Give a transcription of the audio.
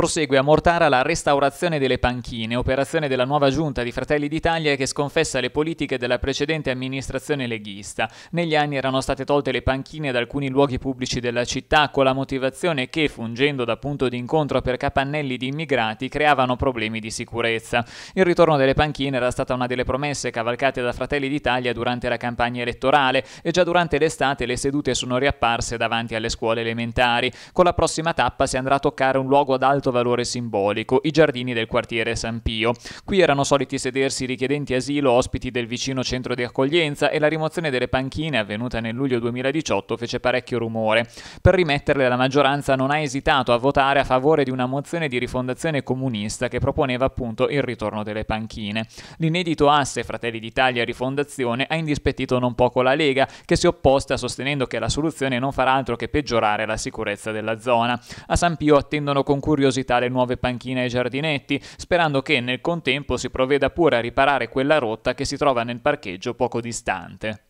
Prosegue a Mortara la restaurazione delle panchine, operazione della nuova giunta di Fratelli d'Italia che sconfessa le politiche della precedente amministrazione leghista. Negli anni erano state tolte le panchine da alcuni luoghi pubblici della città con la motivazione che, fungendo da punto di incontro per capannelli di immigrati, creavano problemi di sicurezza. Il ritorno delle panchine era stata una delle promesse cavalcate da Fratelli d'Italia durante la campagna elettorale e già durante l'estate le sedute sono riapparse davanti alle scuole elementari. Con la prossima tappa si andrà a toccare un luogo ad alto alto valore simbolico, i giardini del quartiere San Pio. Qui erano soliti sedersi richiedenti asilo ospiti del vicino centro di accoglienza e la rimozione delle panchine avvenuta nel luglio 2018 fece parecchio rumore. Per rimetterle la maggioranza non ha esitato a votare a favore di una mozione di rifondazione comunista che proponeva appunto il ritorno delle panchine. L'inedito asse Fratelli d'Italia Rifondazione ha indispettito non poco la Lega, che si è opposta sostenendo che la soluzione non farà altro che peggiorare la sicurezza della zona. A San Pio attendono con curiosità appropositare nuove panchine ai giardinetti, sperando che nel contempo si provveda pure a riparare quella rotta che si trova nel parcheggio poco distante.